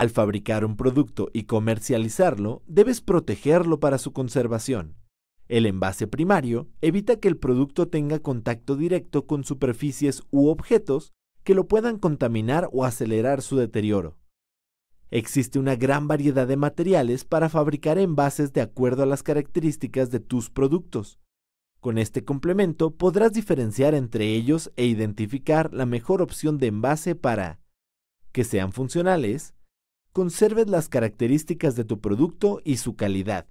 Al fabricar un producto y comercializarlo, debes protegerlo para su conservación. El envase primario evita que el producto tenga contacto directo con superficies u objetos que lo puedan contaminar o acelerar su deterioro. Existe una gran variedad de materiales para fabricar envases de acuerdo a las características de tus productos. Con este complemento podrás diferenciar entre ellos e identificar la mejor opción de envase para que sean funcionales, conserves las características de tu producto y su calidad.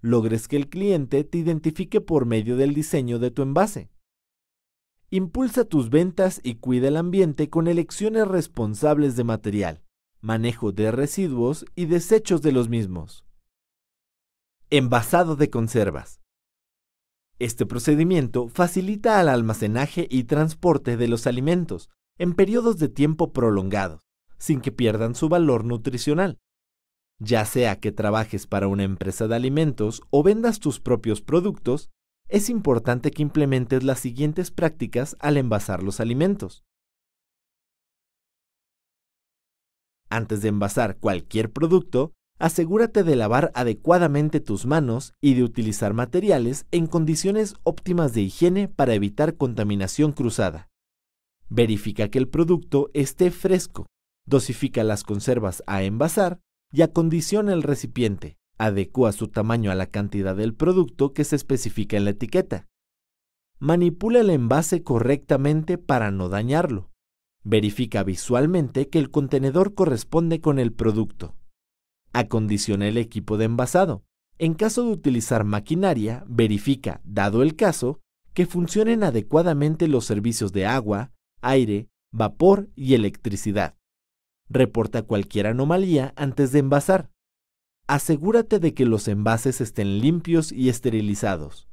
Logres que el cliente te identifique por medio del diseño de tu envase. Impulsa tus ventas y cuida el ambiente con elecciones responsables de material, manejo de residuos y desechos de los mismos. Envasado de conservas. Este procedimiento facilita el almacenaje y transporte de los alimentos en periodos de tiempo prolongados sin que pierdan su valor nutricional. Ya sea que trabajes para una empresa de alimentos o vendas tus propios productos, es importante que implementes las siguientes prácticas al envasar los alimentos. Antes de envasar cualquier producto, asegúrate de lavar adecuadamente tus manos y de utilizar materiales en condiciones óptimas de higiene para evitar contaminación cruzada. Verifica que el producto esté fresco dosifica las conservas a envasar y acondiciona el recipiente, adecua su tamaño a la cantidad del producto que se especifica en la etiqueta. Manipula el envase correctamente para no dañarlo. Verifica visualmente que el contenedor corresponde con el producto. Acondiciona el equipo de envasado. En caso de utilizar maquinaria, verifica, dado el caso, que funcionen adecuadamente los servicios de agua, aire, vapor y electricidad. Reporta cualquier anomalía antes de envasar. Asegúrate de que los envases estén limpios y esterilizados.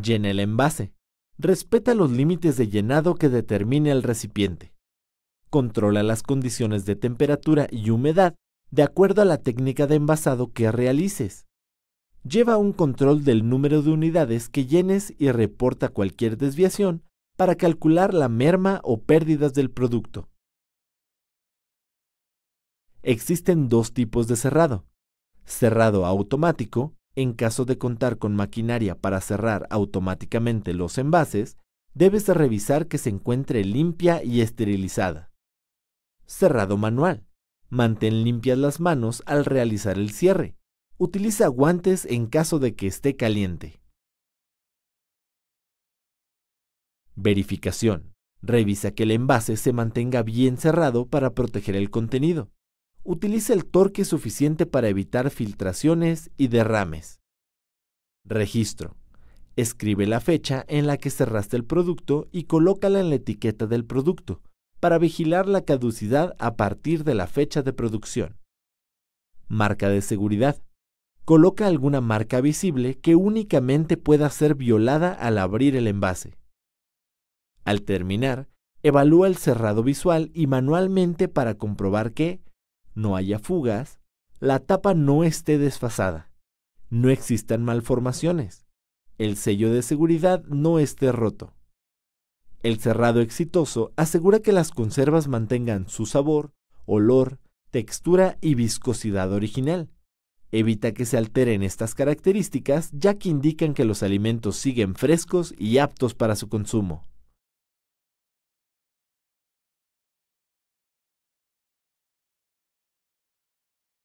Llena el envase. Respeta los límites de llenado que determine el recipiente. Controla las condiciones de temperatura y humedad de acuerdo a la técnica de envasado que realices. Lleva un control del número de unidades que llenes y reporta cualquier desviación para calcular la merma o pérdidas del producto. Existen dos tipos de cerrado. Cerrado automático, en caso de contar con maquinaria para cerrar automáticamente los envases, debes revisar que se encuentre limpia y esterilizada. Cerrado manual. Mantén limpias las manos al realizar el cierre. Utiliza guantes en caso de que esté caliente. Verificación. Revisa que el envase se mantenga bien cerrado para proteger el contenido. Utiliza el torque suficiente para evitar filtraciones y derrames. Registro. Escribe la fecha en la que cerraste el producto y colócala en la etiqueta del producto para vigilar la caducidad a partir de la fecha de producción. Marca de seguridad. Coloca alguna marca visible que únicamente pueda ser violada al abrir el envase. Al terminar, evalúa el cerrado visual y manualmente para comprobar que no haya fugas, la tapa no esté desfasada, no existan malformaciones, el sello de seguridad no esté roto. El cerrado exitoso asegura que las conservas mantengan su sabor, olor, textura y viscosidad original. Evita que se alteren estas características ya que indican que los alimentos siguen frescos y aptos para su consumo.